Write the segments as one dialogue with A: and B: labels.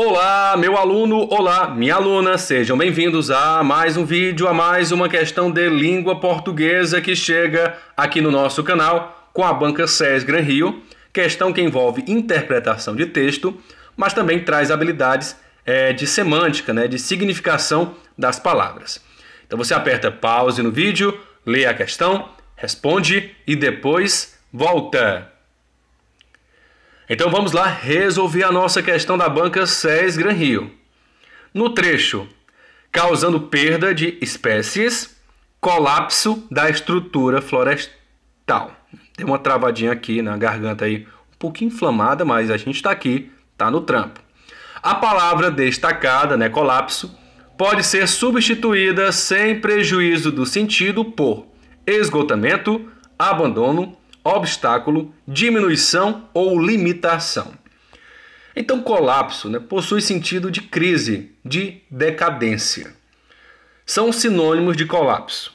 A: Olá, meu aluno, olá, minha aluna, sejam bem-vindos a mais um vídeo, a mais uma questão de língua portuguesa que chega aqui no nosso canal com a banca SES Gran Rio, questão que envolve interpretação de texto, mas também traz habilidades é, de semântica, né, de significação das palavras. Então você aperta pause no vídeo, lê a questão, responde e depois volta. Então vamos lá resolver a nossa questão da banca SES Gran Rio. No trecho, causando perda de espécies, colapso da estrutura florestal. Tem uma travadinha aqui na garganta aí, um pouquinho inflamada, mas a gente está aqui, tá no trampo. A palavra destacada, né, colapso, pode ser substituída sem prejuízo do sentido por esgotamento, abandono, obstáculo, diminuição ou limitação. Então, colapso né, possui sentido de crise, de decadência. São sinônimos de colapso: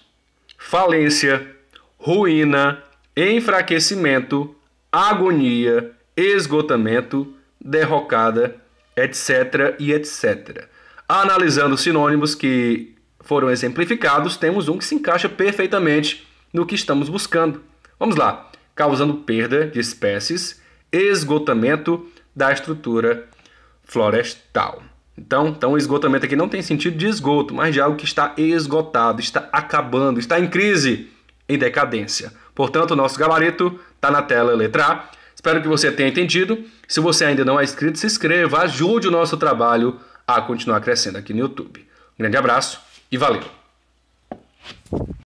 A: falência, ruína, enfraquecimento, agonia, esgotamento, derrocada, etc. e etc. Analisando sinônimos que foram exemplificados, temos um que se encaixa perfeitamente no que estamos buscando. Vamos lá causando perda de espécies, esgotamento da estrutura florestal. Então, então, o esgotamento aqui não tem sentido de esgoto, mas de algo que está esgotado, está acabando, está em crise, em decadência. Portanto, o nosso gabarito está na tela, letra A. Espero que você tenha entendido. Se você ainda não é inscrito, se inscreva, ajude o nosso trabalho a continuar crescendo aqui no YouTube. Um grande abraço e valeu!